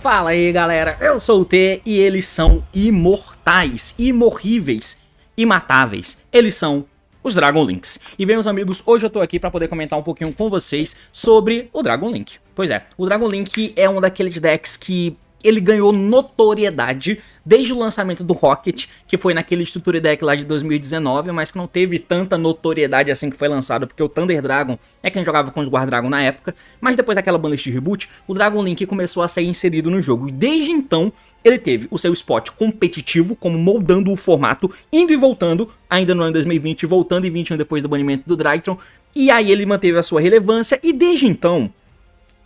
Fala aí galera, eu sou o T e eles são imortais, imorríveis, imatáveis. Eles são os Dragon Links. E bem, meus amigos, hoje eu tô aqui para poder comentar um pouquinho com vocês sobre o Dragon Link. Pois é, o Dragon Link é um daqueles decks que ele ganhou notoriedade desde o lançamento do Rocket, que foi naquele Structure Deck lá de 2019, mas que não teve tanta notoriedade assim que foi lançado, porque o Thunder Dragon é quem jogava com os Guard Dragon na época, mas depois daquela banlist de reboot, o Dragon Link começou a ser inserido no jogo, e desde então ele teve o seu spot competitivo, como moldando o formato, indo e voltando, ainda no ano 2020, voltando e 21 depois do banimento do Drytron, e aí ele manteve a sua relevância, e desde então,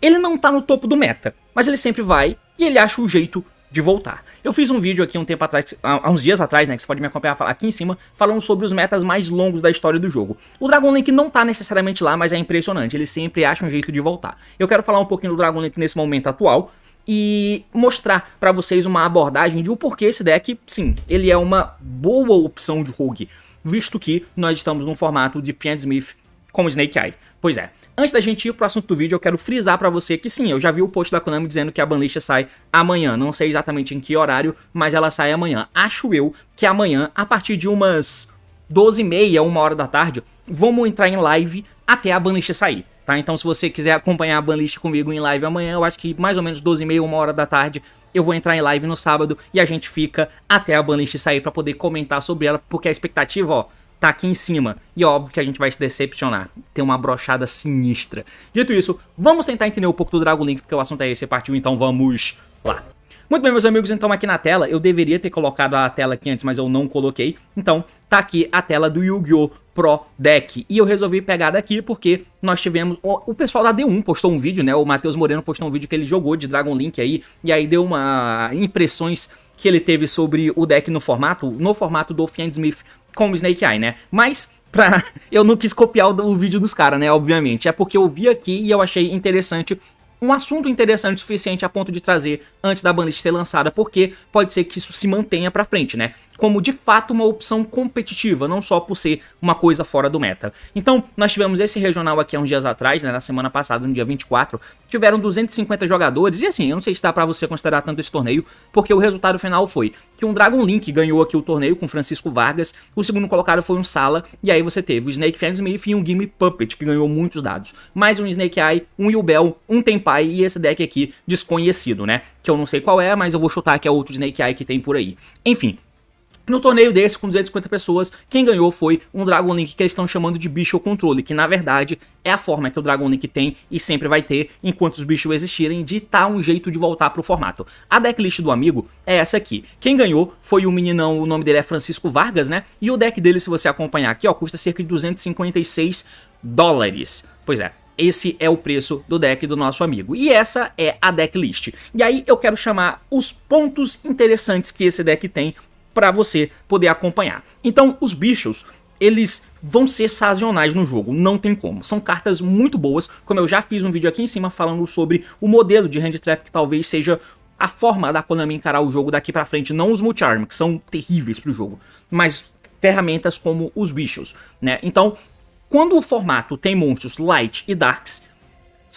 ele não tá no topo do meta, mas ele sempre vai e ele acha um jeito de voltar. Eu fiz um vídeo aqui um tempo atrás, há uns dias atrás, né, que você pode me acompanhar aqui em cima, falando sobre os metas mais longos da história do jogo. O Dragon Link não tá necessariamente lá, mas é impressionante, ele sempre acha um jeito de voltar. Eu quero falar um pouquinho do Dragon Link nesse momento atual, e mostrar para vocês uma abordagem de o porquê esse deck, sim, ele é uma boa opção de rogue, visto que nós estamos num formato de Fiend Smith como Snake Eye. Pois é, antes da gente ir pro assunto do vídeo, eu quero frisar para você que sim, eu já vi o post da Konami dizendo que a banlista sai amanhã. Não sei exatamente em que horário, mas ela sai amanhã. Acho eu que amanhã, a partir de umas 12 e meia, 1 hora da tarde, vamos entrar em live até a banlista sair. Tá? Então se você quiser acompanhar a banlist comigo em live amanhã, eu acho que mais ou menos 12 e meia, 1 hora da tarde, eu vou entrar em live no sábado e a gente fica até a banlist sair para poder comentar sobre ela, porque a expectativa, ó, tá aqui em cima. E é óbvio que a gente vai se decepcionar. Tem uma brochada sinistra. Dito isso, vamos tentar entender um pouco do Dragon Link, porque o assunto é esse, partiu, então vamos lá. Muito bem, meus amigos, então aqui na tela, eu deveria ter colocado a tela aqui antes, mas eu não coloquei. Então, tá aqui a tela do Yu-Gi-Oh! Pro Deck. E eu resolvi pegar daqui porque nós tivemos... O pessoal da D1 postou um vídeo, né? O Matheus Moreno postou um vídeo que ele jogou de Dragon Link aí, e aí deu uma impressões que ele teve sobre o deck no formato, no formato do Fiend Smith como Snake Eye, né? Mas pra... eu não quis copiar o, o vídeo dos caras, né? Obviamente. É porque eu vi aqui e eu achei interessante um assunto interessante o suficiente a ponto de trazer antes da banda ser lançada, porque pode ser que isso se mantenha para frente, né? como de fato uma opção competitiva, não só por ser uma coisa fora do meta. Então, nós tivemos esse regional aqui há uns dias atrás, né, na semana passada, no dia 24, tiveram 250 jogadores, e assim, eu não sei se dá pra você considerar tanto esse torneio, porque o resultado final foi que um Dragon Link ganhou aqui o torneio com Francisco Vargas, o segundo colocado foi um Sala, e aí você teve o Snake Fansmith e um Gimme Puppet, que ganhou muitos dados, mais um Snake Eye, um Yubel, um Tempai e esse deck aqui desconhecido, né, que eu não sei qual é, mas eu vou chutar que é outro Snake Eye que tem por aí. Enfim, no torneio desse, com 250 pessoas, quem ganhou foi um Dragon Link que eles estão chamando de bicho controle, que na verdade é a forma que o Dragon Link tem e sempre vai ter, enquanto os bichos existirem, de dar tá um jeito de voltar pro formato. A decklist do amigo é essa aqui. Quem ganhou foi o meninão, o nome dele é Francisco Vargas, né? E o deck dele, se você acompanhar aqui, ó, custa cerca de 256 dólares. Pois é, esse é o preço do deck do nosso amigo. E essa é a decklist. E aí eu quero chamar os pontos interessantes que esse deck tem para você poder acompanhar. Então, os bichos, eles vão ser sazonais no jogo, não tem como. São cartas muito boas, como eu já fiz um vídeo aqui em cima falando sobre o modelo de hand trap que talvez seja a forma da Konami encarar o jogo daqui para frente, não os Multicharm, que são terríveis pro jogo, mas ferramentas como os bichos, né? Então, quando o formato tem monstros light e darks,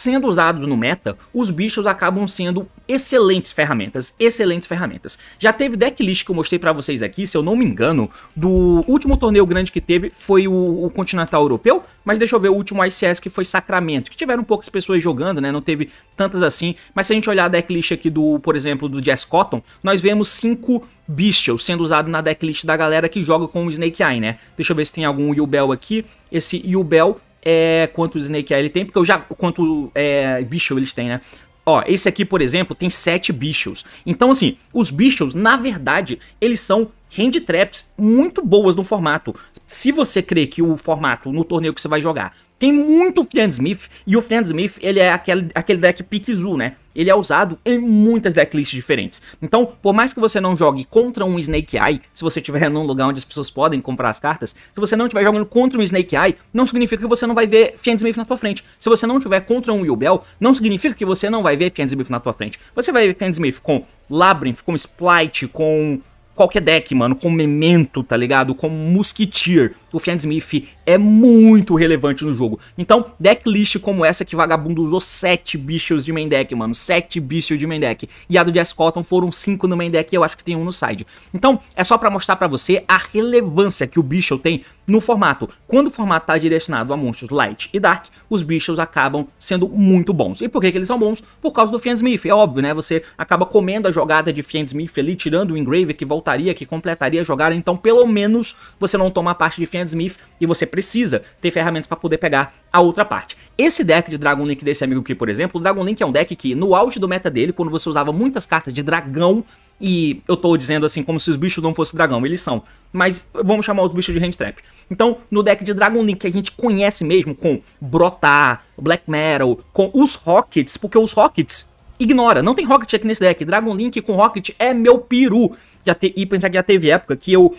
sendo usados no meta, os bichos acabam sendo excelentes ferramentas, excelentes ferramentas. Já teve decklist que eu mostrei para vocês aqui, se eu não me engano, do último torneio grande que teve foi o, o, Continental Europeu, mas deixa eu ver o último ICS que foi Sacramento, que tiveram poucas pessoas jogando, né, não teve tantas assim, mas se a gente olhar a decklist aqui do, por exemplo, do Jess Cotton, nós vemos cinco bichos sendo usado na decklist da galera que joga com o Snake Eye, né? Deixa eu ver se tem algum Yubel aqui. Esse Yubel é, quantos Snake Eye ele tem, porque eu já. quanto é, bicho eles têm, né? Ó, esse aqui, por exemplo, tem sete bichos. Então, assim, os bichos, na verdade, eles são hand traps muito boas no formato. Se você crê que o formato no torneio que você vai jogar tem muito Fiend Smith, e o Fiend Smith ele é aquele, aquele deck Pikizu, né? Ele é usado em muitas decklists diferentes. Então, por mais que você não jogue contra um Snake Eye, se você estiver num lugar onde as pessoas podem comprar as cartas, se você não estiver jogando contra um Snake Eye, não significa que você não vai ver Fiend Smith na sua frente. Se você não estiver contra um Yubel, não significa que você não vai ver Fiend Smith na sua frente. Você vai ver Fiend Smith com Labyrinth, com Splite, com qualquer deck, mano, com Memento, tá ligado? Com Musketeer. O Fiendsmith é muito relevante no jogo. Então, decklist como essa que vagabundo usou 7 bichos de main deck, mano. 7 bichos de main deck. E a do Jess Cotton foram 5 no main deck e eu acho que tem um no side. Então, é só para mostrar para você a relevância que o bicho tem no formato. Quando o formato tá direcionado a monstros light e dark, os bichos acabam sendo muito bons. E por que, que eles são bons? Por causa do Fiendsmith, é óbvio, né? Você acaba comendo a jogada de Fiendsmith ali, tirando o Engrave que volta que completaria a jogada, então pelo menos você não toma a parte de Fiend Smith e você precisa ter ferramentas para poder pegar a outra parte. Esse deck de Dragon Link desse amigo aqui, por exemplo, o Dragon Link é um deck que no auge do meta dele, quando você usava muitas cartas de dragão, e eu tô dizendo assim como se os bichos não fossem dragão, eles são. Mas vamos chamar os bichos de hand trap. Então, no deck de Dragon Link que a gente conhece mesmo com Brotar, Black Metal, com os Rockets, porque os Rockets ignora, não tem Rocket aqui nesse deck. Dragon Link com Rocket é meu peru já te, e pensar que já teve época que eu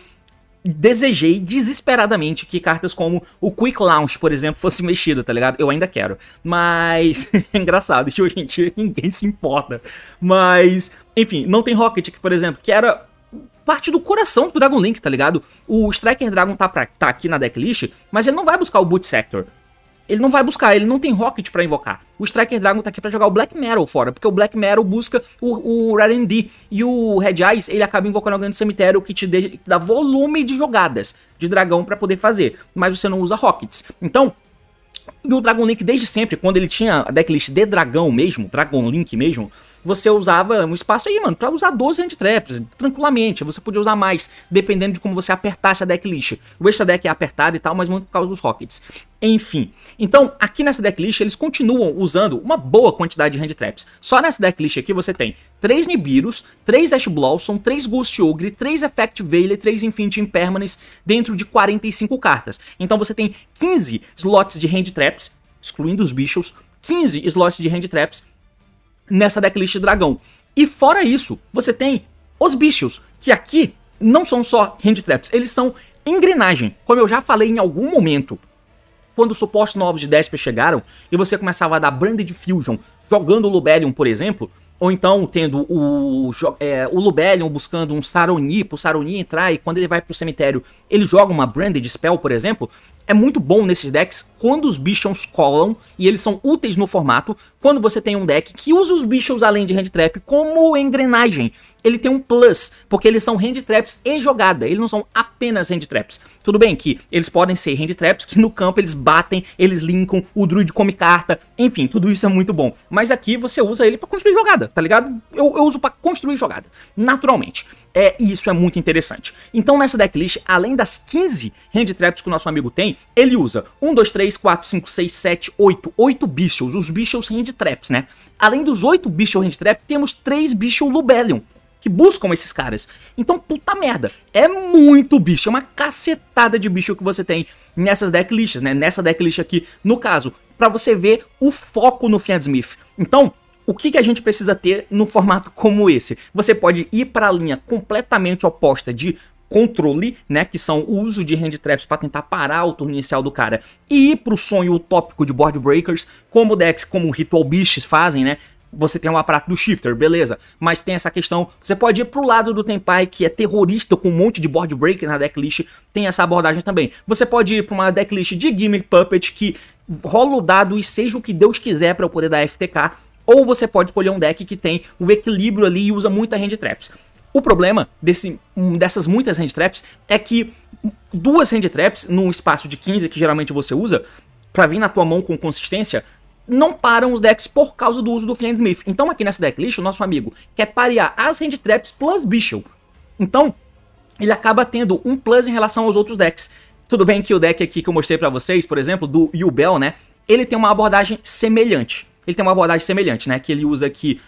desejei desesperadamente que cartas como o Quick Launch, por exemplo, fosse mexido, tá ligado? Eu ainda quero. Mas é engraçado que hoje em dia ninguém se importa. Mas, enfim, não tem Rocket aqui, por exemplo, que era parte do coração do Dragon Link, tá ligado? O Striker Dragon tá, pra, tá aqui na decklist, mas ele não vai buscar o Boot Sector. Ele não vai buscar, ele não tem Rocket para invocar. O Striker Dragon tá aqui para jogar o Black Metal fora, porque o Black Metal busca o, o Red e o Red Eyes, ele acaba invocando alguém do cemitério que te, de, que dá volume de jogadas de dragão para poder fazer, mas você não usa Rockets. Então, e o Dragon Link desde sempre, quando ele tinha a decklist de dragão mesmo, Dragon Link mesmo, você usava um espaço aí, mano, pra usar 12 hand traps, tranquilamente. Você podia usar mais, dependendo de como você apertasse a decklist. O extra deck é apertado e tal, mas muito por causa dos rockets. Enfim, então aqui nessa decklist eles continuam usando uma boa quantidade de hand traps. Só nessa decklist aqui você tem 3 Nibirus, 3 Ash Blossom, 3 Ghost Ogre, 3 Effect Veil e 3 Infinity Impermanence dentro de 45 cartas. Então você tem 15 slots de hand traps, excluindo os bichos, 15 slots de hand traps nessa decklist dragão. E fora isso, você tem os bichos, que aqui não são só hand traps, eles são engrenagem. Como eu já falei em algum momento, quando os suportes novos de Desper chegaram e você começava a dar Branded Fusion jogando o Lubellium, por exemplo, ou então tendo o, é, o Lubellion buscando um Saroni pro Saroni entrar e quando ele vai pro cemitério ele joga uma Branded Spell, por exemplo. É muito bom nesses decks quando os bichos colam e eles são úteis no formato. Quando você tem um deck que usa os bichos além de Hand Trap como engrenagem ele tem um plus, porque eles são hand traps e jogada, eles não são apenas hand traps. Tudo bem que eles podem ser hand traps que no campo eles batem, eles linkam, o druid come carta, enfim, tudo isso é muito bom. Mas aqui você usa ele pra construir jogada, tá ligado? Eu, eu uso pra construir jogada, naturalmente. É, e isso é muito interessante. Então nessa decklist, além das 15 hand traps que o nosso amigo tem, ele usa 1, 2, 3, 4, 5, 6, 7, 8, 8 bichos, os bichos hand traps, né? Além dos 8 bichos hand trap, temos 3 bichos lubellion que buscam esses caras. Então, puta merda, é muito bicho, é uma cacetada de bicho que você tem nessas decklists, né? Nessa decklist aqui, no caso, para você ver o foco no smith. Então, o que, que a gente precisa ter num formato como esse? Você pode ir para a linha completamente oposta de controle, né, que são o uso de hand traps para tentar parar o turno inicial do cara e ir pro sonho utópico de board breakers, como decks como Ritual Beasts fazem, né? você tem o um aparato do shifter, beleza. Mas tem essa questão, você pode ir pro lado do Tenpai, que é terrorista com um monte de board break na decklist, tem essa abordagem também. Você pode ir pra uma decklist de Gimmick Puppet, que rola o dado e seja o que Deus quiser para eu poder dar FTK, ou você pode escolher um deck que tem o equilíbrio ali e usa muita hand traps. O problema desse, hum, dessas muitas hand traps é que duas hand traps num espaço de 15 que geralmente você usa, para vir na tua mão com consistência, não param os decks por causa do uso do Fiend Smith. Então aqui nessa decklist, o nosso amigo quer parear as hand traps plus Bishop. Então, ele acaba tendo um plus em relação aos outros decks. Tudo bem que o deck aqui que eu mostrei pra vocês, por exemplo, do Yubel, né? Ele tem uma abordagem semelhante. Ele tem uma abordagem semelhante, né? Que ele usa aqui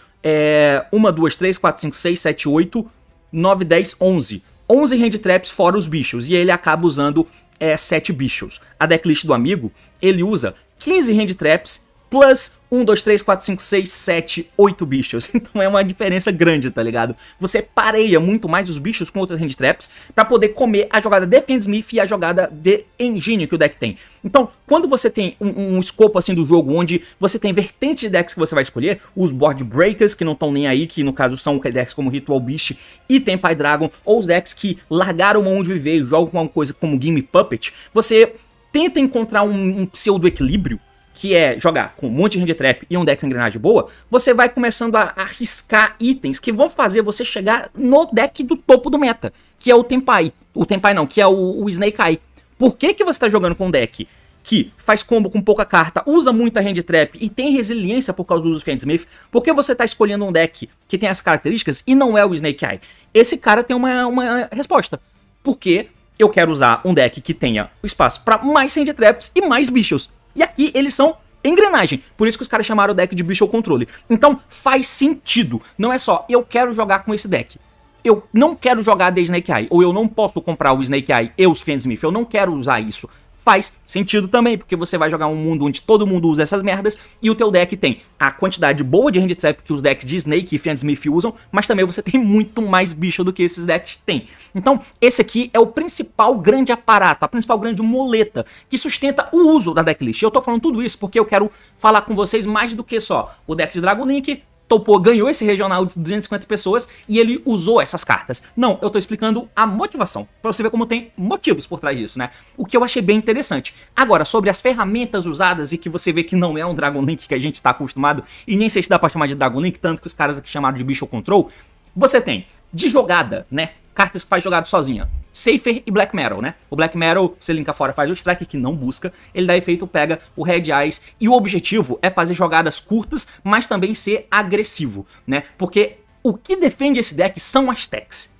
1, 2, 3, 4, 5, 6, 7, 8, 9, 10, 11. 11 hand traps fora os bichos. E ele acaba usando é, 7 bichos. A decklist do amigo, ele usa 15 hand traps plus 1, 2, 3, 4, 5, 6, 7, 8 bichos. Então é uma diferença grande, tá ligado? Você pareia muito mais os bichos com outras hand traps pra poder comer a jogada defend Smith e a jogada de Engine que o deck tem. Então, quando você tem um, um escopo assim do jogo onde você tem vertentes de decks que você vai escolher, os board breakers que não estão nem aí, que no caso são decks como Ritual Beast e Tempai Dragon, ou os decks que largaram mão de viver e jogam com alguma coisa como Game Puppet, você tenta encontrar um, um pseudo equilíbrio que é jogar com um monte de hand trap e um deck com engrenagem boa, você vai começando a arriscar itens que vão fazer você chegar no deck do topo do meta, que é o Tempai. O Tempai não, que é o, o Snake Eye. Por que, que você está jogando com um deck que faz combo com pouca carta, usa muita hand trap e tem resiliência por causa do uso do Smith, por que você está escolhendo um deck que tem as características e não é o Snake Eye? Esse cara tem uma, uma resposta. Porque eu quero usar um deck que tenha espaço para mais hand traps e mais bichos. E aqui eles são engrenagem. Por isso que os caras chamaram o deck de bicho ao controle. Então faz sentido. Não é só eu quero jogar com esse deck. Eu não quero jogar The Snake Eye, ou eu não posso comprar o Snake Eye e os Fensmith, eu não quero usar isso faz sentido também, porque você vai jogar um mundo onde todo mundo usa essas merdas e o teu deck tem a quantidade boa de hand trap que os decks de Snake e Fiend Smith usam, mas também você tem muito mais bicho do que esses decks têm. Então, esse aqui é o principal grande aparato, a principal grande muleta que sustenta o uso da decklist. Eu tô falando tudo isso porque eu quero falar com vocês mais do que só o deck de Dragon Link, topou, ganhou esse regional de 250 pessoas e ele usou essas cartas. Não, eu tô explicando a motivação, para você ver como tem motivos por trás disso, né? O que eu achei bem interessante. Agora, sobre as ferramentas usadas e que você vê que não é um Dragon Link que a gente tá acostumado, e nem sei se dá pra chamar de Dragon Link, tanto que os caras aqui chamaram de Bicho Control, você tem de jogada, né? Cartas que faz jogada sozinha. Safer e Black Metal, né? O Black Metal, você linka fora, faz o strike, que não busca, ele dá efeito, pega o Red Eyes, e o objetivo é fazer jogadas curtas, mas também ser agressivo, né? Porque o que defende esse deck são as techs.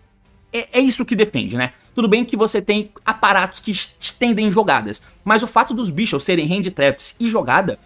É, é isso que defende, né? Tudo bem que você tem aparatos que estendem jogadas, mas o fato dos bichos serem hand traps e jogada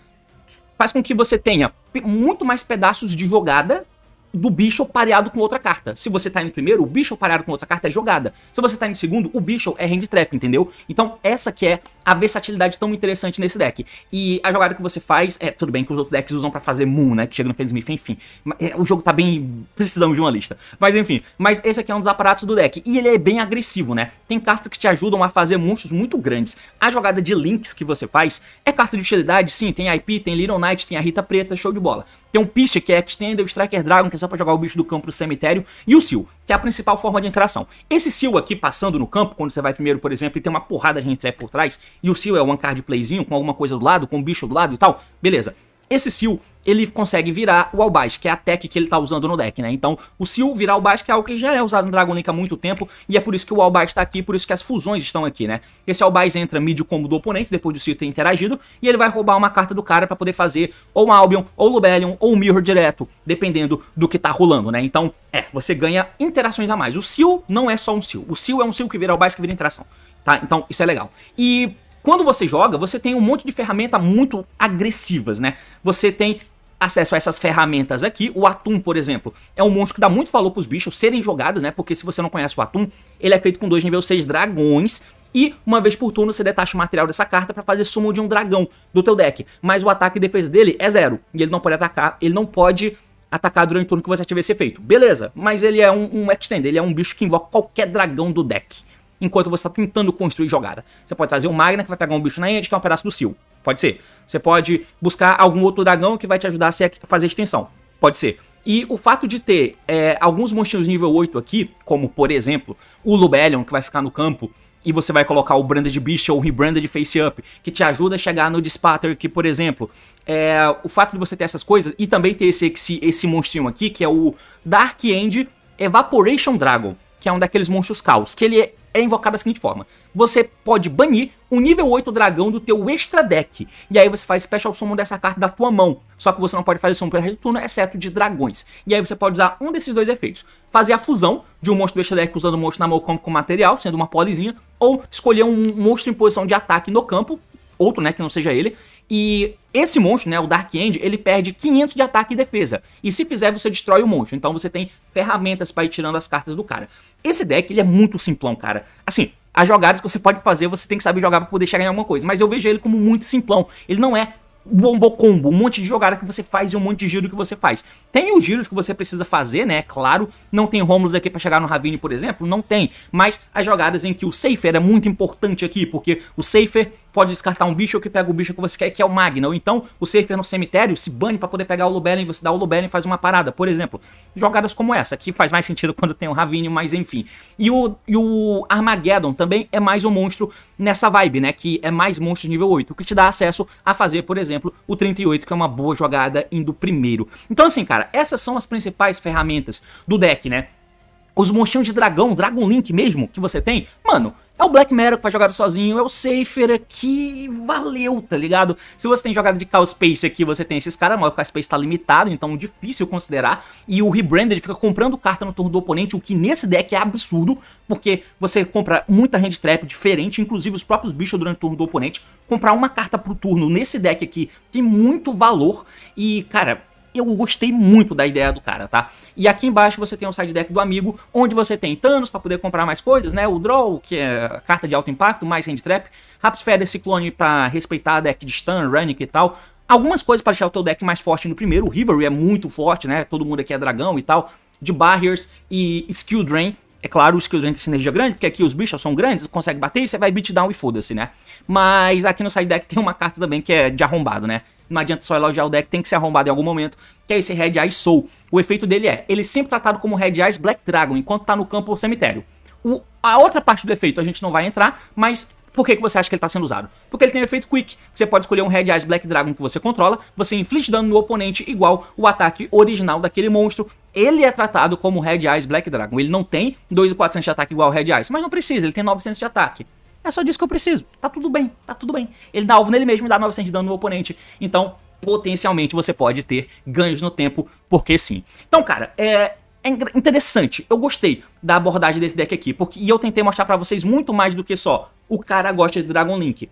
faz com que você tenha muito mais pedaços de jogada do bicho pareado com outra carta. Se você tá em primeiro, o bicho pareado com outra carta é jogada. Se você tá em segundo, o bicho é hand trap, entendeu? Então essa que é a versatilidade tão interessante nesse deck. E a jogada que você faz, é, tudo bem que os outros decks usam para fazer Moon, né, que chega no Fendsmith, enfim. É, o jogo tá bem precisamos de uma lista. Mas enfim, mas esse aqui é um dos aparatos do deck e ele é bem agressivo, né? Tem cartas que te ajudam a fazer monstros muito grandes. A jogada de links que você faz é carta de utilidade, sim, tem IP, tem Little Knight, tem a Rita Preta, show de bola. Tem um Pish que é Extender, o Striker Dragon, que é utiliza para jogar o bicho do campo pro cemitério, e o Seal, que é a principal forma de interação. Esse Seal aqui passando no campo, quando você vai primeiro, por exemplo, e tem uma porrada de entrada por trás, e o Seal é o one card playzinho, com alguma coisa do lado, com um bicho do lado e tal, beleza. Esse Seal, ele consegue virar o Albash, que é a tech que ele tá usando no deck, né? Então, o Seal virar o Albash, que é algo que já é usado no Link há muito tempo, e é por isso que o Albash tá aqui, por isso que as fusões estão aqui, né? Esse Albash entra mid combo do oponente, depois do Seal ter interagido, e ele vai roubar uma carta do cara para poder fazer ou um Albion, ou Lubellion, ou um Mirror direto, dependendo do que tá rolando, né? Então, é, você ganha interações a mais. O Seal não é só um Seal, o Seal é um Seal que vira Albash, que vira interação. Tá? Então, isso é legal. E quando você joga, você tem um monte de ferramentas muito agressivas, né? Você tem acesso a essas ferramentas aqui. O Atum, por exemplo, é um monstro que dá muito valor para os bichos serem jogados, né? Porque se você não conhece o Atum, ele é feito com dois nível 6 dragões. E, uma vez por turno, você detacha o material dessa carta para fazer sumo de um dragão do teu deck. Mas o ataque e defesa dele é zero. E ele não pode atacar, ele não pode atacar durante o turno que você tiver esse efeito. Beleza, mas ele é um, um extend, ele é um bicho que invoca qualquer dragão do deck enquanto você está tentando construir jogada. Você pode trazer um Magna que vai pegar um bicho na end, que é um pedaço do Sil. Pode ser. Você pode buscar algum outro dragão que vai te ajudar a fazer extensão. Pode ser. E o fato de ter é, alguns monstros nível 8 aqui, como por exemplo o Lubellion, que vai ficar no campo, e você vai colocar o Branded Beast ou o Rebranded Face Up, que te ajuda a chegar no Dispatter, que, por exemplo, é, o fato de você ter essas coisas e também ter esse, esse, esse monstrinho aqui, que é o Dark End Evaporation Dragon, que é um daqueles monstros caos, que ele é é invocado da seguinte forma. Você pode banir o nível 8 dragão do teu extra deck. E aí você faz special summon dessa carta da tua mão. Só que você não pode fazer summon pelo resto do turno, exceto de dragões. E aí você pode usar um desses dois efeitos. Fazer a fusão de um monstro do extra deck usando um monstro na mão como material, sendo uma polizinha. Ou escolher um monstro em posição de ataque no campo, outro, né, que não seja ele, e esse monstro, né, o Dark End, ele perde 500 de ataque e defesa. E se fizer, você destrói o monstro. Então você tem ferramentas para ir tirando as cartas do cara. Esse deck, ele é muito simplão, cara. Assim, as jogadas que você pode fazer, você tem que saber jogar para poder chegar em alguma coisa. Mas eu vejo ele como muito simplão. Ele não é bombo combo, um monte de jogada que você faz e um monte de giro que você faz. Tem os giros que você precisa fazer, né? É claro, não tem Romulus aqui para chegar no Ravine, por exemplo, não tem. Mas as jogadas em que o Safer é muito importante aqui, porque o Safer pode descartar um bicho que pega o bicho que você quer, que é o Magna. Ou então o Safer no cemitério se bane para poder pegar o lubelin, você dá o lubelin e faz uma parada, por exemplo. Jogadas como essa, que faz mais sentido quando tem o um Ravine, mas enfim. E o, e o Armageddon também é mais um monstro nessa vibe, né? Que é mais monstro nível 8, o que te dá acesso a fazer, por exemplo, exemplo, o 38, que é uma boa jogada indo primeiro. Então, assim, cara, essas são as principais ferramentas do deck, né? Os monstros de dragão, Dragon Link mesmo, que você tem, mano, é o Black Mirror que vai jogar sozinho, é o Safer aqui, valeu, tá ligado? Se você tem jogada de Call Space aqui, você tem esses caras, mas o Call Space tá limitado, então difícil considerar. E o Rebranded fica comprando carta no turno do oponente, o que nesse deck é absurdo, porque você compra muita hand trap diferente, inclusive os próprios bichos durante o turno do oponente. Comprar uma carta pro turno nesse deck aqui tem muito valor e, cara, eu gostei muito da ideia do cara, tá? E aqui embaixo você tem o side deck do amigo, onde você tem Thanos para poder comprar mais coisas, né? O Draw, que é carta de alto impacto, mais hand trap, Raps Feather Ciclone para respeitar a deck de stun, Runic e tal. Algumas coisas para deixar o teu deck mais forte no primeiro, o Rivalry é muito forte, né? Todo mundo aqui é dragão e tal. De Barriers e Skill Drain, é claro, o skill drain tem sinergia grande, porque aqui os bichos são grandes, consegue bater e você vai beat down e foda-se, né? Mas aqui no side deck tem uma carta também que é de arrombado, né? Não adianta só elogiar o deck, tem que ser arrombado em algum momento. Que é esse Red Eyes Soul. O efeito dele é, ele é sempre tratado como Red Eyes Black Dragon, enquanto tá no campo ou cemitério. O, a outra parte do efeito a gente não vai entrar, mas por que, que você acha que ele está sendo usado? Porque ele tem efeito quick. Você pode escolher um Red Eyes Black Dragon que você controla, você inflige dano no oponente igual o ataque original daquele monstro. Ele é tratado como Red Eyes Black Dragon. Ele não tem 2.400 de ataque igual ao Red Eyes, mas não precisa, ele tem 900 de ataque. É só disso que eu preciso. Tá tudo bem, tá tudo bem. Ele dá alvo nele mesmo e dá 900 de dano no oponente. Então, potencialmente você pode ter ganhos no tempo, porque sim. Então, cara, é, é interessante. Eu gostei da abordagem desse deck aqui, porque e eu tentei mostrar para vocês muito mais do que só o cara gosta de Dragon Link.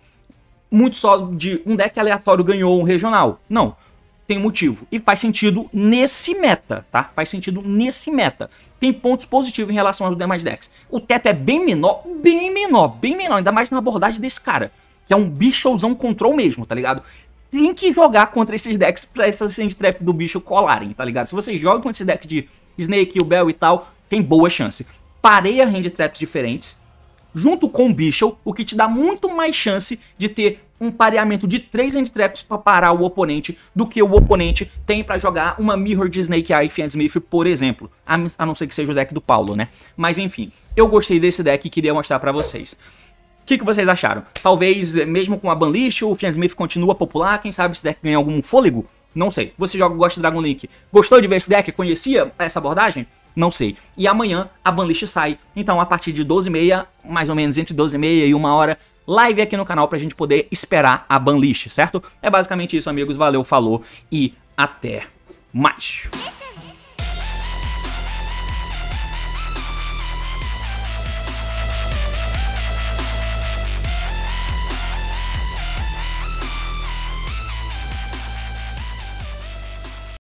Muito só de um deck aleatório ganhou um regional. Não tem um motivo. E faz sentido nesse meta, tá? Faz sentido nesse meta. Tem pontos positivos em relação aos demais decks. O teto é bem menor, bem menor, bem menor, ainda mais na abordagem desse cara. Que é um bichozão control mesmo, tá ligado? Tem que jogar contra esses decks pra essas sand trap do bicho colarem, tá ligado? Se você joga contra esse deck de Snake, o Bell e tal, tem boa chance. Pareia hand traps diferentes, junto com o Bichel, o que te dá muito mais chance de ter um pareamento de três end traps para parar o oponente do que o oponente tem para jogar uma mirror de Snake Eye Smith, por exemplo. A, não ser que seja o deck do Paulo, né? Mas enfim, eu gostei desse deck e queria mostrar para vocês. O que, que, vocês acharam? Talvez, eh, mesmo com a banlist, o fiansmith Smith continua popular, quem sabe esse deck ganha algum fôlego? Não sei. Você joga Gosta Dragon Link. Gostou de ver esse deck? Conhecia essa abordagem? Não sei. E amanhã a banlist sai, então a partir de 12h30, mais ou menos entre 12h30 e 1 hora, live aqui no canal pra gente poder esperar a banlist, certo? É basicamente isso, amigos. Valeu, falou e até mais.